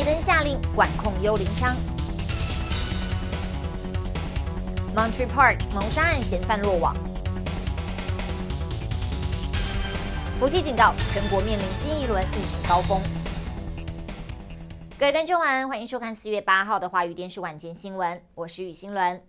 拜登下令管控幽灵枪。Montreal 谋杀案嫌犯落网。福击警告，全国面临新一轮疫情高峰。各位观众安，欢迎收看四月八号的华语电视晚间新闻，我是雨欣轮。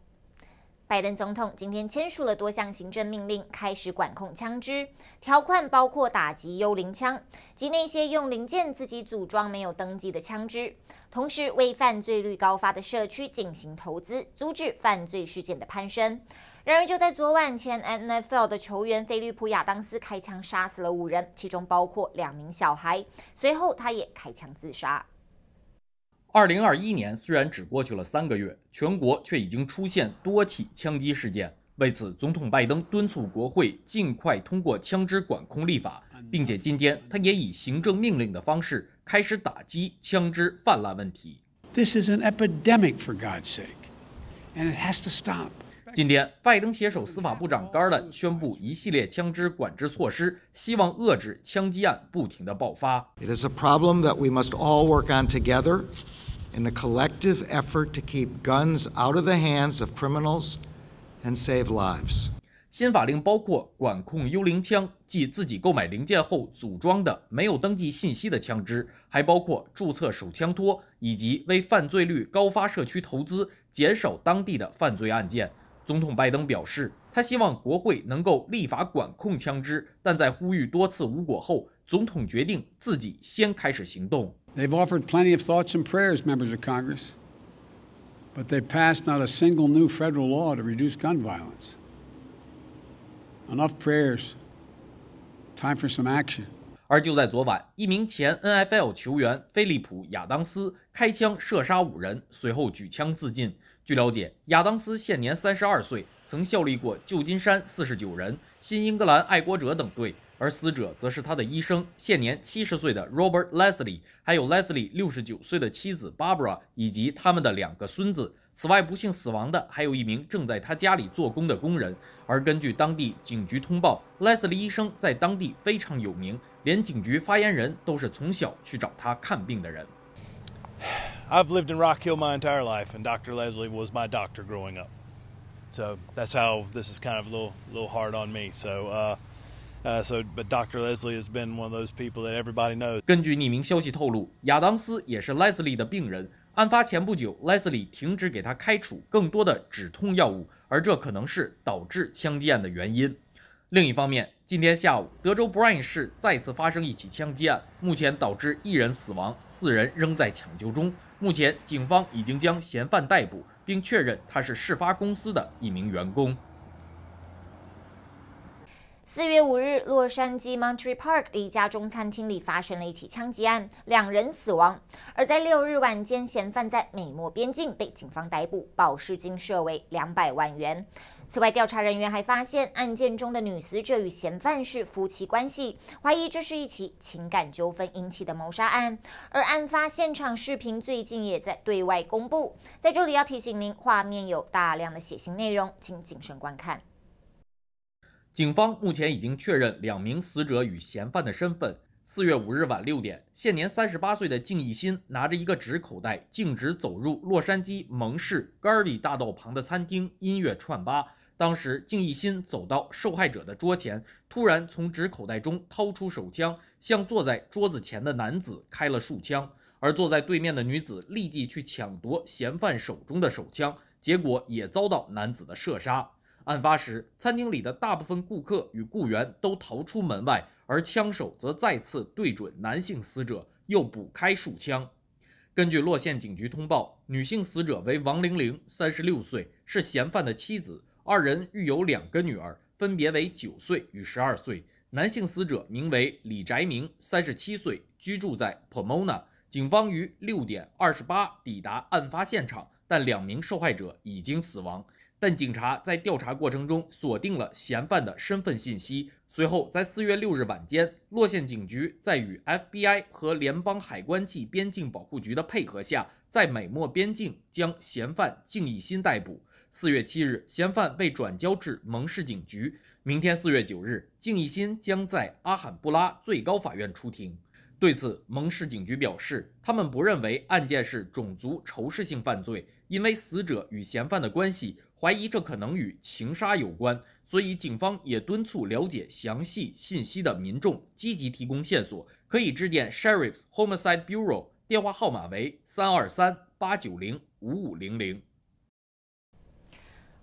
拜登总统今天签署了多项行政命令，开始管控枪支。条款包括打击“幽灵枪”及那些用零件自己组装、没有登记的枪支。同时，为犯罪率高发的社区进行投资，阻止犯罪事件的攀升。然而，就在昨晚，前 NFL 的球员菲利普·亚当斯开枪杀死了五人，其中包括两名小孩。随后，他也开枪自杀。二零二一年虽然只过去了三个月，全国却已经出现多起枪击事件。为此，总统拜登敦促国会尽快通过枪支管控立法，并且今天他也以行政命令的方式开始打击枪支泛滥问题。This is an epidemic for God's sake, and it has to stop. 今天，拜登携手司法部长 Garland 宣布一系列枪支管制措施，希望遏制枪击案不停的爆发。It is a problem that we must all work on together, in a collective effort to keep guns out of the hands of criminals, and save lives. 新法令包括管控“幽灵枪”，即自己购买零件后组装的、没有登记信息的枪支，还包括注册手枪托，以及为犯罪率高发社区投资，减少当地的犯罪案件。总统拜登表示，他希望国会能够立法管控枪支，但在呼吁多次无果后，总统决定自己先开始行动。They've offered plenty of thoughts and prayers, members of Congress, but they passed not a single new federal law to reduce gun violence. Enough prayers. Time for some action. 而就在昨晚，一名前 NFL 球员菲利普·亚当斯开枪射杀五人，随后举枪自尽。据了解，亚当斯现年三十二岁，曾效力过旧金山、四十九人、新英格兰爱国者等队。而死者则是他的医生，现年七十岁的 Robert Leslie，还有 Leslie 六十九岁的妻子 Barbara 以及他们的两个孙子。此外，不幸死亡的还有一名正在他家里做工的工人。而根据当地警局通报，Leslie 医生在当地非常有名，连警局发言人都是从小去找他看病的人。I've lived in Hill entire life, Leslie growing and Dr. doctor Rock So how that's this my my was up. 根据匿名消息透露，亚当斯也是莱斯利的病人。案发前不久，莱斯利停止给他开处更多的止痛药物，而这可能是导致枪击案的原因。另一方面，今天下午，德州 Bryan 市再次发生一起枪击案，目前导致一人死亡，四人仍在抢救中。目前，警方已经将嫌犯逮捕，并确认他是事发公司的一名员工。四月五日，洛杉矶 Montreal Park 的一家中餐厅里发生了一起枪击案，两人死亡。而在六日晚间，嫌犯在美墨边境被警方逮捕，保释金设为两百万元。此外，调查人员还发现，案件中的女死者与嫌犯是夫妻关系，怀疑这是一起情感纠纷引起的谋杀案。而案发现场视频最近也在对外公布。在这里要提醒您，画面有大量的血腥内容，请谨慎观看。警方目前已经确认两名死者与嫌犯的身份。四月五日晚六点，现年三十八岁的敬一心拿着一个纸口袋，径直走入洛杉矶蒙市 Garvey 大道旁的餐厅音乐串吧。当时，敬一心走到受害者的桌前，突然从纸口袋中掏出手枪，向坐在桌子前的男子开了数枪。而坐在对面的女子立即去抢夺嫌犯手中的手枪，结果也遭到男子的射杀。案发时，餐厅里的大部分顾客与雇员都逃出门外，而枪手则再次对准男性死者又补开数枪。根据洛县警局通报，女性死者为王玲玲，三十六岁，是嫌犯的妻子。二人育有两个女儿，分别为九岁与十二岁。男性死者名为李宅明，三十七岁，居住在 Pomona。警方于六点二十八抵达案发现场，但两名受害者已经死亡。但警察在调查过程中锁定了嫌犯的身份信息。随后，在四月六日晚间，洛县警局在与 FBI 和联邦海关及边境保护局的配合下，在美墨边境将嫌犯敬义新逮捕。四月七日，嫌犯被转交至蒙市警局。明天四月九日，静一新将在阿罕布拉最高法院出庭。对此，蒙市警局表示，他们不认为案件是种族仇视性犯罪，因为死者与嫌犯的关系，怀疑这可能与情杀有关。所以，警方也敦促了解详细信息的民众积极提供线索，可以致电 Sheriff's Homicide Bureau，电话号码为三二三八九零五五零零。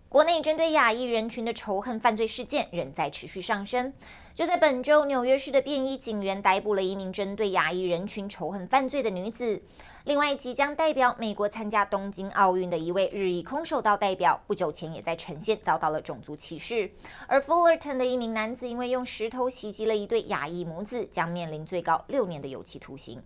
国内针对亚裔人群的仇恨犯罪事件仍在持续上升。就在本周，纽约市的便衣警员逮捕了一名针对亚裔人群仇恨犯罪的女子。另外，即将代表美国参加东京奥运的一位日裔空手道代表，不久前也在呈现遭到了种族歧视。而 Fullerton 的一名男子因为用石头袭击了一对亚裔母子，将面临最高六年的有期徒刑。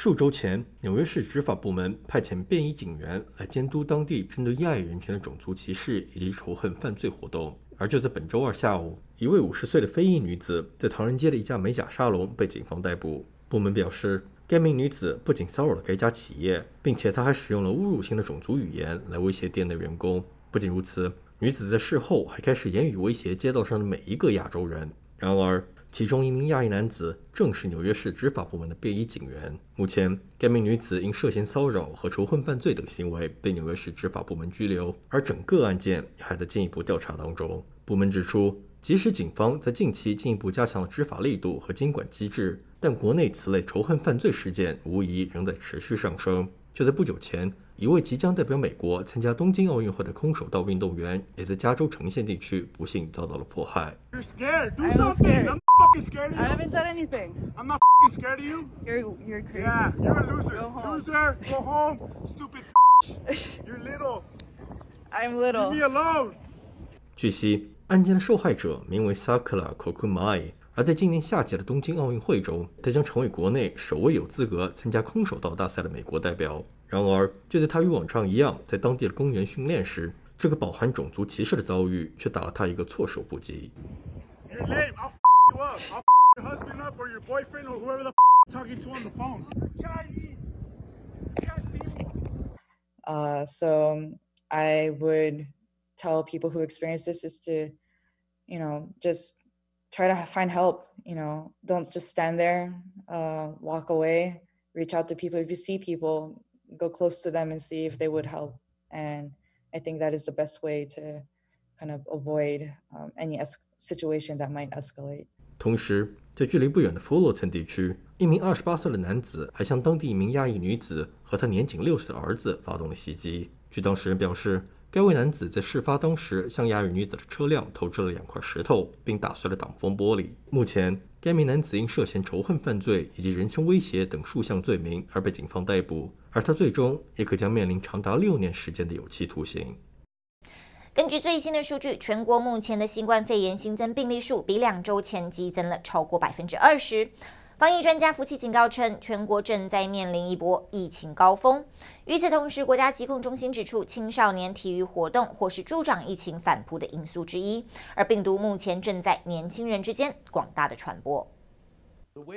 数周前，纽约市执法部门派遣便衣警员来监督当地针对亚裔人群的种族歧视以及仇恨犯罪活动。而就在本周二下午，一位五十岁的非裔女子在唐人街的一家美甲沙龙被警方逮捕。部门表示，该名女子不仅骚扰了该家企业，并且她还使用了侮辱性的种族语言来威胁店内员工。不仅如此，女子在事后还开始言语威胁街道上的每一个亚洲人。然而，其中一名亚裔男子正是纽约市执法部门的便衣警员。目前，该名女子因涉嫌骚扰和仇恨犯罪等行为被纽约市执法部门拘留，而整个案件还在进一步调查当中。部门指出，即使警方在近期进一步加强了执法力度和监管机制，但国内此类仇恨犯罪事件无疑仍在持续上升。就在不久前。一位即将代表美国参加东京奥运会的空手道运动员，也在加州橙县地区不幸遭到了迫害。You're scared. I'm not scared. I'm fucking scared. I haven't done anything. I'm not scared of you. You're you're crazy. Yeah. You're a loser. Go home. Loser. Go home. Stupid. You're little. I'm little. Leave me alone. 据悉，案件的受害者名为萨克拉·库库迈，而在今年夏季的东京奥运会中，他将成为国内首位有资格参加空手道大赛的美国代表。然而，就在他与往常一样，在当地的公园训练时，这个饱含种族歧视的遭遇却打了他一个措手不及。Uh, so I would tell people who experience this is to, you know, just try to find help. You know, don't just stand there, uh, walk away, reach out to people. If you see people, go close to them and see if they would help and i think that is the best way to kind of avoid any s situation that might escalate 同时在距离不远的佛罗城地区一名二十八岁的男子还向当地一名亚裔女子和她年仅六岁的儿子发动了袭击据当事人表示该位男子在事发当时向亚裔女子的车辆投掷了两块石头并打碎了挡风玻璃目前该名男子因涉嫌仇恨犯罪以及人身威胁等数项罪名而被警方逮捕，而他最终也可将面临长达六年时间的有期徒刑。根据最新的数据，全国目前的新冠肺炎新增病例数比两周前激增了超过百分之二十。防疫专家福奇警告称，全国正在面临一波疫情高峰。与此同时，国家疾控中心指出，青少年体育活动或是助长疫情反扑的因素之一，而病毒目前正在年轻人之间广大的传播。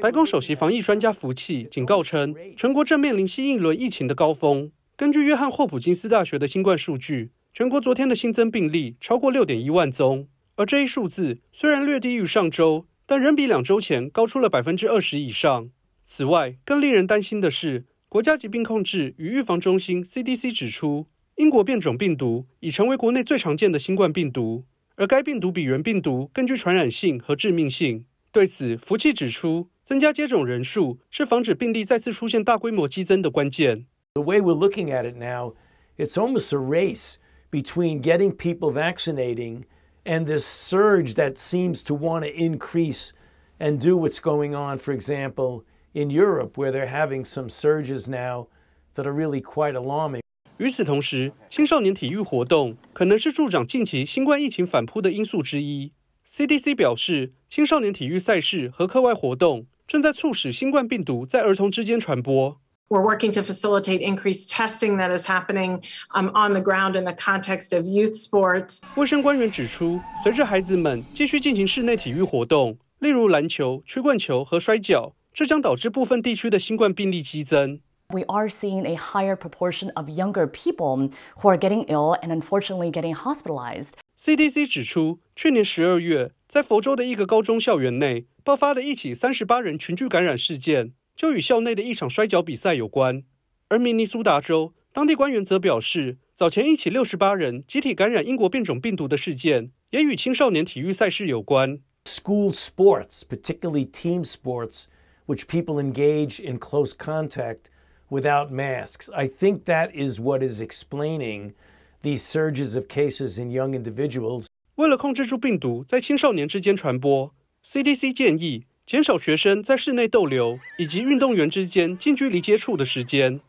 白宫首席防疫专家福奇警告称，全国正面临新一轮疫情的高峰。根据约翰霍普金斯大学的新冠数据，全国昨天的新增病例超过六点一万宗，而这一数字虽然略低于上周。但仍比两周前高出了百分之二十以上。此外，更令人担心的是，国家疾病控制与预防中心 （CDC） 指出，英国变种病毒已成为国内最常见的新冠病毒，而该病毒比原病毒更具传染性和致命性。对此，福气指出，增加接种人数是防止病例再次出现大规模激增的关键。The way we're looking at it now, it's almost a race between getting people v a c c i n a t i n g and this surge that seems to want to increase and do what's going on, for example, in Europe, where they're having some surges now that are really quite alarming. 与此同时，青少年体育活动可能是助长近期新冠疫情反扑的因素之一。CDC 表示，青少年体育赛事和课外活动正在促使新冠病毒在儿童之间传播。we're working to facilitate increased testing that is happening um, on the ground in the context of youth sports. 卫生官员指出，随着孩子们继续进行室内体育活动，例如篮球、曲棍球和摔跤，这将导致部分地区的新冠病例激增。we are seeing a higher proportion of younger people who are getting ill and unfortunately getting hospitalized. CDC 指出，去年十二月，在佛州的一个高中校园内爆发了一起三十八人群聚感染事件，就与校内的一场摔跤比赛有关，而明尼苏达州当地官员则表示，早前一起六十八人集体感染英国变种病毒的事件，也与青少年体育赛事有关。School sports, particularly team sports, which people engage in close contact without masks, I think that is what is explaining these surges of cases in young individuals. 为了控制住病毒在青少年之间传播，CDC 建议。减少学生在室内逗留以及运动员之间近距离接触的时间。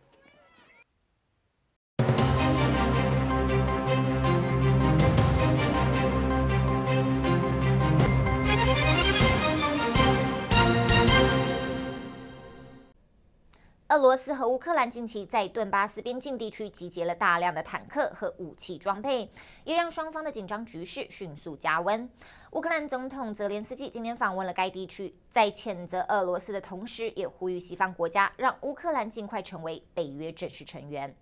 俄罗斯和乌克兰近期在顿巴斯边境地区集结了大量的坦克和武器装备，也让双方的紧张局势迅速加温。乌克兰总统泽连斯基今天访问了该地区，在谴责俄罗斯的同时，也呼吁西方国家让乌克兰尽快成为北约正式成员。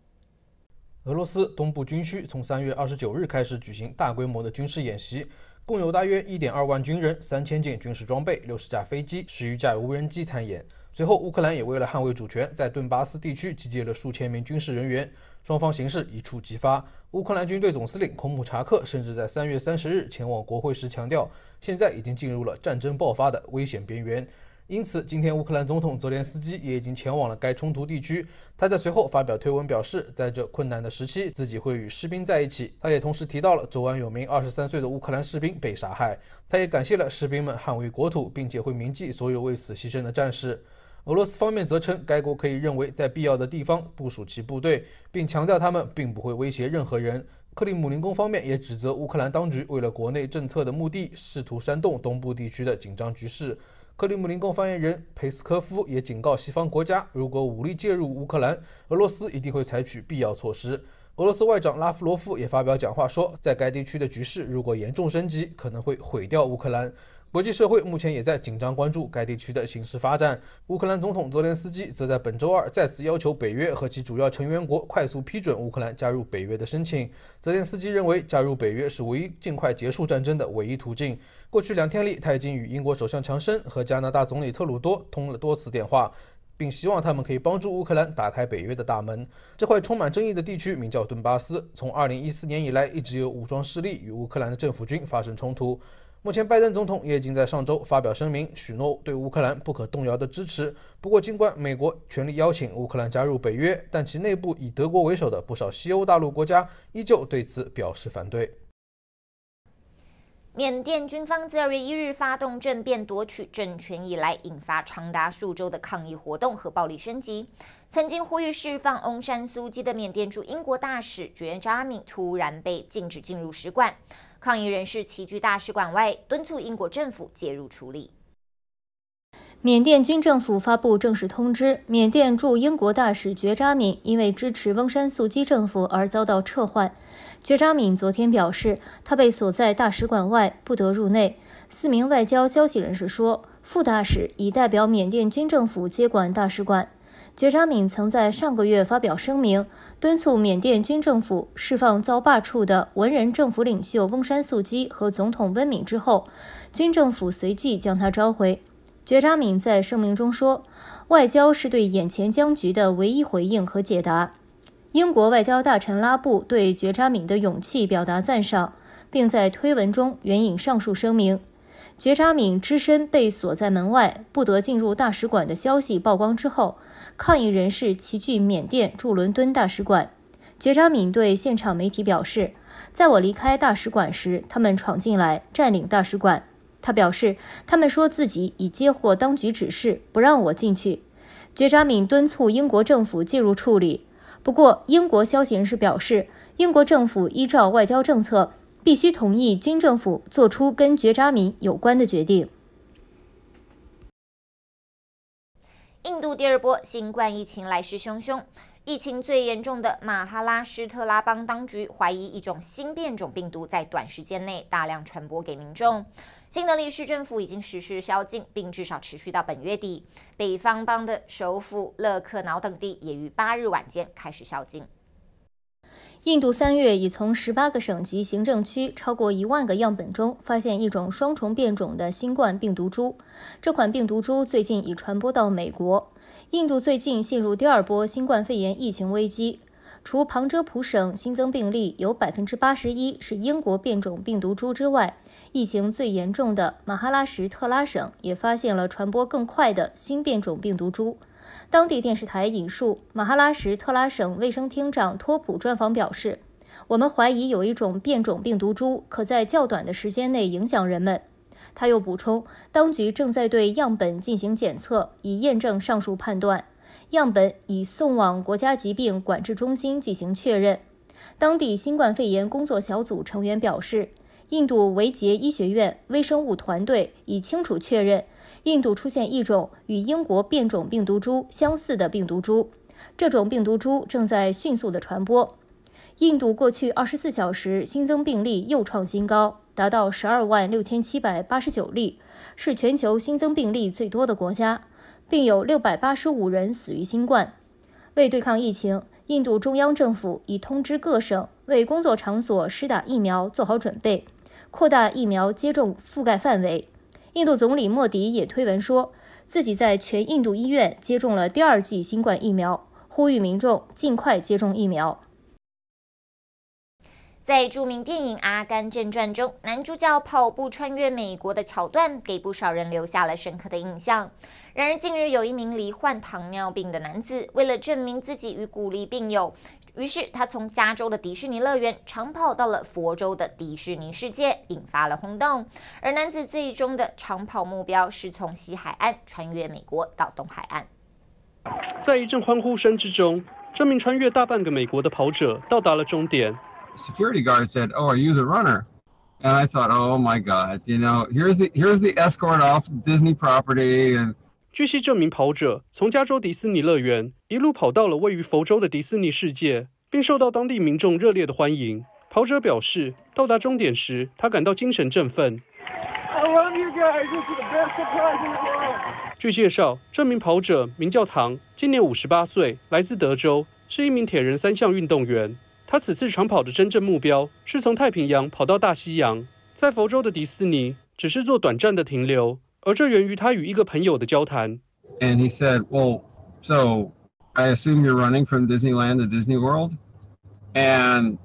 俄罗斯东部军区从三月二十九日开始举行大规模的军事演习，共有大约一点二万军人、三千件军事装备、六十架飞机、十余架无人机参演。随后，乌克兰也为了捍卫主权，在顿巴斯地区集结了数千名军事人员。双方形势一触即发。乌克兰军队总司令孔姆查克甚至在三月三十日前往国会时强调，现在已经进入了战争爆发的危险边缘。因此，今天乌克兰总统泽连斯基也已经前往了该冲突地区。他在随后发表推文表示，在这困难的时期，自己会与士兵在一起。他也同时提到了昨晚有名二十三岁的乌克兰士兵被杀害。他也感谢了士兵们捍卫国土，并且会铭记所有为此牺牲的战士。俄罗斯方面则称，该国可以认为在必要的地方部署其部队，并强调他们并不会威胁任何人。克里姆林宫方面也指责乌克兰当局为了国内政策的目的，试图煽动东部地区的紧张局势。克里姆林宫发言人佩斯科夫也警告西方国家，如果武力介入乌克兰，俄罗斯一定会采取必要措施。俄罗斯外长拉夫罗夫也发表讲话说，在该地区的局势如果严重升级，可能会毁掉乌克兰。国际社会目前也在紧张关注该地区的形势发展。乌克兰总统泽连斯基则在本周二再次要求北约和其主要成员国快速批准乌克兰加入北约的申请。泽连斯基认为，加入北约是唯一尽快结束战争的唯一途径。过去两天里，他已经与英国首相强森和加拿大总理特鲁多通了多次电话，并希望他们可以帮助乌克兰打开北约的大门。这块充满争议的地区名叫顿巴斯，从2014年以来一直有武装势力与乌克兰的政府军发生冲突。目前，拜登总统也已经在上周发表声明，许诺对乌克兰不可动摇的支持。不过，尽管美国全力邀请乌克兰加入北约，但其内部以德国为首的不少西欧大陆国家依旧对此表示反对。缅甸军方自二月一日发动政变夺取政权以来，引发长达数周的抗议活动和暴力升级。曾经呼吁释放翁山苏基的缅甸驻英国大使主任张敏突然被禁止进入使馆。抗议人士齐聚大使馆外，敦促英国政府介入处理。缅甸军政府发布正式通知，缅甸驻英国大使觉扎敏因为支持翁山素基政府而遭到撤换。觉扎敏昨天表示，他被锁在大使馆外，不得入内。四名外交消息人士说，副大使已代表缅甸军政府接管大使馆。觉扎敏曾在上个月发表声明，敦促缅甸军政府释放遭罢黜的文人政府领袖翁山素姬和总统温敏之后，军政府随即将他召回。觉扎敏在声明中说：“外交是对眼前僵局的唯一回应和解答。”英国外交大臣拉布对觉扎敏的勇气表达赞赏，并在推文中援引上述声明。觉扎敏只身被锁在门外，不得进入大使馆的消息曝光之后，抗议人士齐聚缅甸驻伦敦大使馆。觉扎敏对现场媒体表示：“在我离开大使馆时，他们闯进来占领大使馆。”他表示：“他们说自己已接获当局指示，不让我进去。”觉扎敏敦促英国政府介入处理。不过，英国消息人士表示，英国政府依照外交政策。必须同意军政府做出跟绝扎民有关的决定。印度第二波新冠疫情来势汹汹，疫情最严重的马哈拉施特拉邦当局怀疑一种新变种病毒在短时间内大量传播给民众。新德里市政府已经实施宵禁，并至少持续到本月底。北方邦的首府勒克瑙等地也于八日晚间开始宵禁。印度三月已从十八个省级行政区超过一万个样本中发现一种双重变种的新冠病毒株。这款病毒株最近已传播到美国。印度最近陷入第二波新冠肺炎疫情危机。除旁遮普省新增病例有百分之八十一是英国变种病毒株之外，疫情最严重的马哈拉什特拉省也发现了传播更快的新变种病毒株。当地电视台引述马哈拉什特拉省卫生厅长托普专访表示：“我们怀疑有一种变种病毒株，可在较短的时间内影响人们。”他又补充：“当局正在对样本进行检测，以验证上述判断。样本已送往国家疾病管制中心进行确认。”当地新冠肺炎工作小组成员表示，印度维杰医学院微生物团队已清楚确认。印度出现一种与英国变种病毒株相似的病毒株，这种病毒株正在迅速的传播。印度过去二十四小时新增病例又创新高，达到十二万六千七百八十九例，是全球新增病例最多的国家，并有六百八十五人死于新冠。为对抗疫情，印度中央政府已通知各省为工作场所施打疫苗做好准备，扩大疫苗接种覆盖范围。印度总理莫迪也推文说自己在全印度医院接种了第二剂新冠疫苗，呼吁民众尽快接种疫苗。在著名电影《阿甘正传》中，男主角跑步穿越美国的桥段给不少人留下了深刻的印象。然而，近日有一名罹患糖尿病的男子，为了证明自己与鼓励病友。于是他从加州的迪士尼乐园长跑到了佛州的迪士尼世界，引发了轰动。而男子最终的长跑目标是从西海岸穿越美国到东海岸。在一阵欢呼声之中，这名穿越大半个美国的跑者到达了终点。Security guard said, "Oh, are you the runner?" And I thought, "Oh my God, you know, here's the here's the escort off Disney property." 据悉，这名跑者从加州迪士尼乐园一路跑到了位于佛州的迪士尼世界。并受到当地民众热烈的欢迎。跑者表示，到达终点时，他感到精神振奋。据介绍，这名跑者名叫唐，今年五十八岁，来自德州，是一名铁人三项运动员。他此次长跑的真正目标是从太平洋跑到大西洋，在佛州的迪斯尼只是做短暂的停留，而这源于他与一个朋友的交谈。And he said, "Well, so." i assume you're running from disneyland to disney world and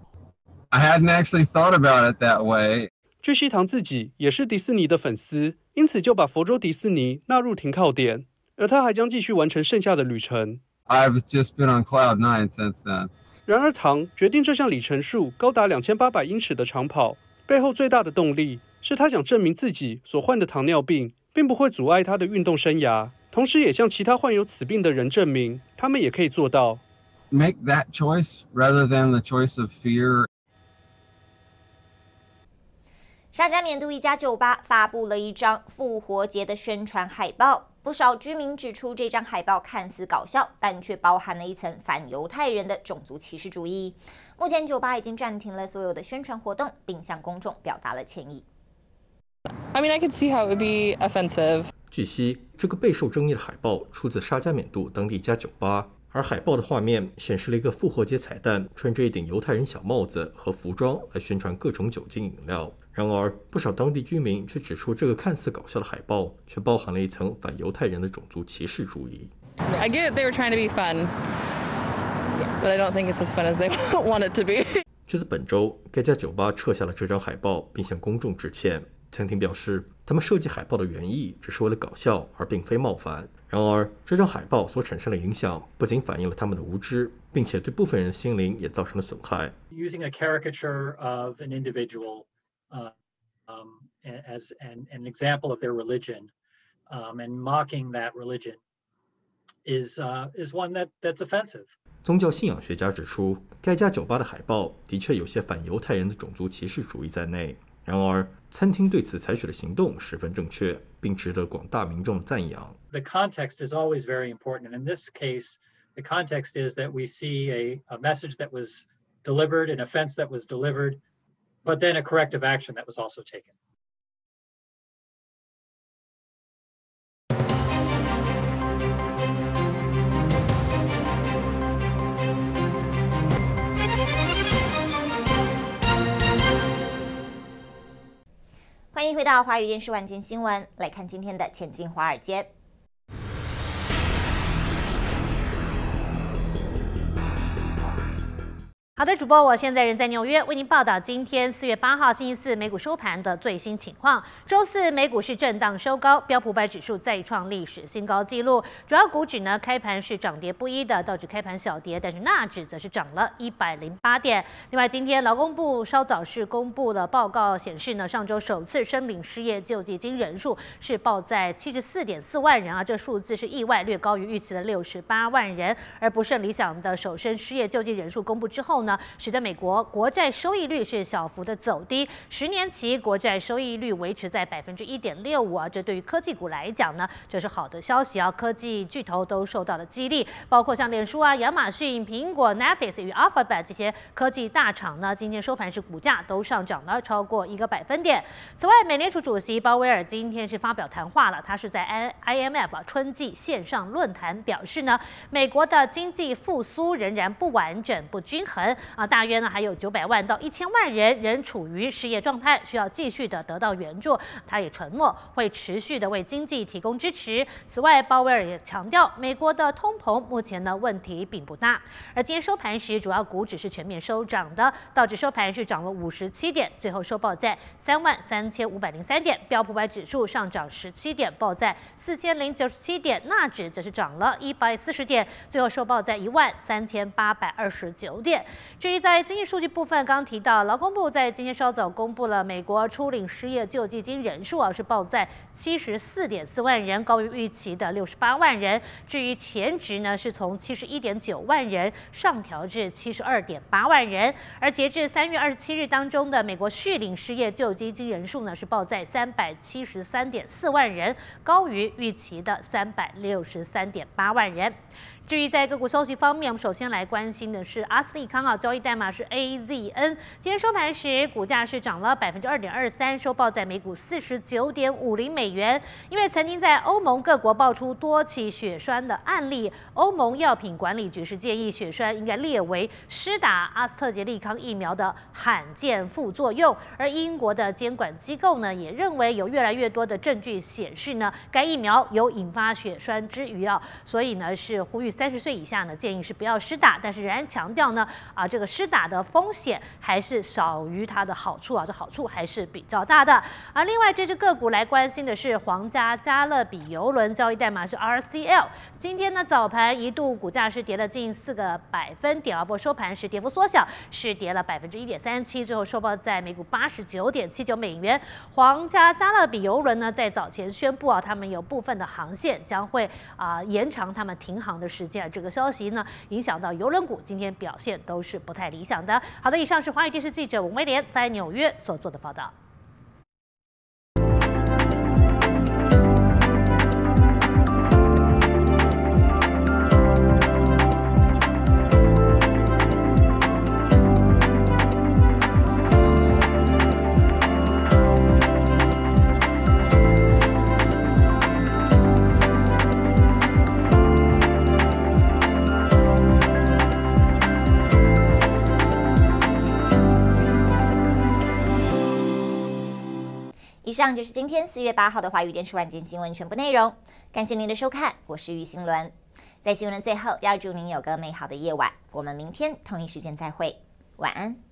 i hadn't actually thought about it that way 据悉唐自己也是迪士尼的粉丝因此就把佛州迪士尼纳入停靠点而他还将继续完成剩下的旅程 i've just been on cloud nine since then 然而唐决定这项里程数高达两千八百英尺的长跑背后最大的动力是他想证明自己所患的糖尿病并不会阻碍他的运动生涯同时也向其他患有此病的人证明，他们也可以做到。Make that choice rather than the choice of fear. 沙加缅度一家酒吧发布了一张复活节的宣传海报，不少居民指出这张海报看似搞笑，但却包含了一层反犹太人的种族歧视主义。目前酒吧已经暂停了所有的宣传活动，并向公众表达了歉意。I mean, I could see how it would be offensive. 据悉，这个备受争议的海报出自沙加缅度当地一家酒吧，而海报的画面显示了一个复活节彩蛋穿着一顶犹太人小帽子和服装，来宣传各种酒精饮料。然而，不少当地居民却指出，这个看似搞笑的海报却包含了一层反犹太人的种族歧视主义。I get they were trying to be fun, but I don't think it's as fun as they want it to be。就在本周，该家酒吧撤下了这张海报，并向公众致歉。餐厅表示。他们设计海报的原意只是为了搞笑，而并非冒犯。然而，这张海报所产生的影响不仅反映了他们的无知，并且对部分人的心灵也造成了损害。Using a caricature of an individual, um, as an an example of their religion, um, and mocking that religion is uh is one that that's offensive. 宗教信仰学家指出，该家酒吧的海报的确有些反犹太人的种族歧视主义在内。然而，餐厅对此采取的行动十分正确，并值得广大民众赞扬。The context is always very important, and in this case, the context is that we see a, a message that was delivered, an offense that was delivered, but then a corrective action that was also taken. 欢迎回到华语电视晚间新闻，来看今天的《前进华尔街》。好的，主播，我现在人在纽约，为您报道今天四月八号星期四美股收盘的最新情况。周四美股是震荡收高，标普百指数再创历史新高纪录。主要股指呢，开盘是涨跌不一的，道指开盘小跌，但是纳指则是涨了一百零八点。另外，今天劳工部稍早是公布了报告，显示呢，上周首次申领失业救济金人数是报在七十四点四万人啊，这数字是意外略高于预期的六十八万人，而不甚理想的首申失业救济人数公布之后。呢，使得美国国债收益率是小幅的走低，十年期国债收益率维持在百分之一点六五啊，这对于科技股来讲呢，这是好的消息啊，科技巨头都受到了激励，包括像脸书啊、亚马逊、苹果、Netflix 与 Alphabet 这些科技大厂呢，今天收盘是股价都上涨了超过一个百分点。此外，美联储主席鲍威尔今天是发表谈话了，他是在 I IMF 春季线上论坛表示呢，美国的经济复苏仍然不完整、不均衡。啊，大约呢还有九百万到一千万人仍处于失业状态，需要继续的得到援助。他也承诺会持续的为经济提供支持。此外，鲍威尔也强调，美国的通膨目前呢问题并不大。而今天收盘时，主要股指是全面收涨的，道指收盘是涨了五十七点，最后收报在三万三千五百零三点。标普五百指数上涨十七点，报在四千零九十七点。纳指则是涨了一百四十点，最后收报在一万三千八百二十九点。至于在经济数据部分，刚刚提到，劳工部在今天稍早公布了美国初领失业救济金人数啊，是报在七十四点四万人，高于预期的六十八万人。至于前值呢，是从七十一点九万人上调至七十二点八万人。而截至三月二十七日当中的美国续领失业救济金人数呢，是报在三百七十三点四万人，高于预期的三百六十三点八万人。至于在个股消息方面，我们首先来关心的是阿斯利康啊，交易代码是 AZN。今天收盘时，股价是涨了百分之二点二三，收报在每股四十九点五零美元。因为曾经在欧盟各国爆出多起血栓的案例，欧盟药品管理局是建议血栓应该列为施打阿斯特杰利康疫苗的罕见副作用。而英国的监管机构呢，也认为有越来越多的证据显示呢，该疫苗有引发血栓之余啊，所以呢是呼吁。三十岁以下呢，建议是不要施打，但是仍然强调呢，啊，这个施打的风险还是少于它的好处啊，这好处还是比较大的。而另外这只个股来关心的是皇家加勒比游轮，交易代码是 RCL。今天呢早盘一度股价是跌了近四个百分点，而不收盘是跌幅缩小，是跌了百分之一点三七，最后收报在每股八十九点七九美元。皇家加勒比游轮呢在早前宣布啊，他们有部分的航线将会啊延长他们停航的时。实际这个消息呢，影响到邮轮股今天表现都是不太理想的。好的，以上是华语电视记者吴威廉在纽约所做的报道。以上就是今天四月八号的华语电视晚间新闻全部内容。感谢您的收看，我是于新伦。在新闻的最后，要祝您有个美好的夜晚。我们明天同一时间再会，晚安。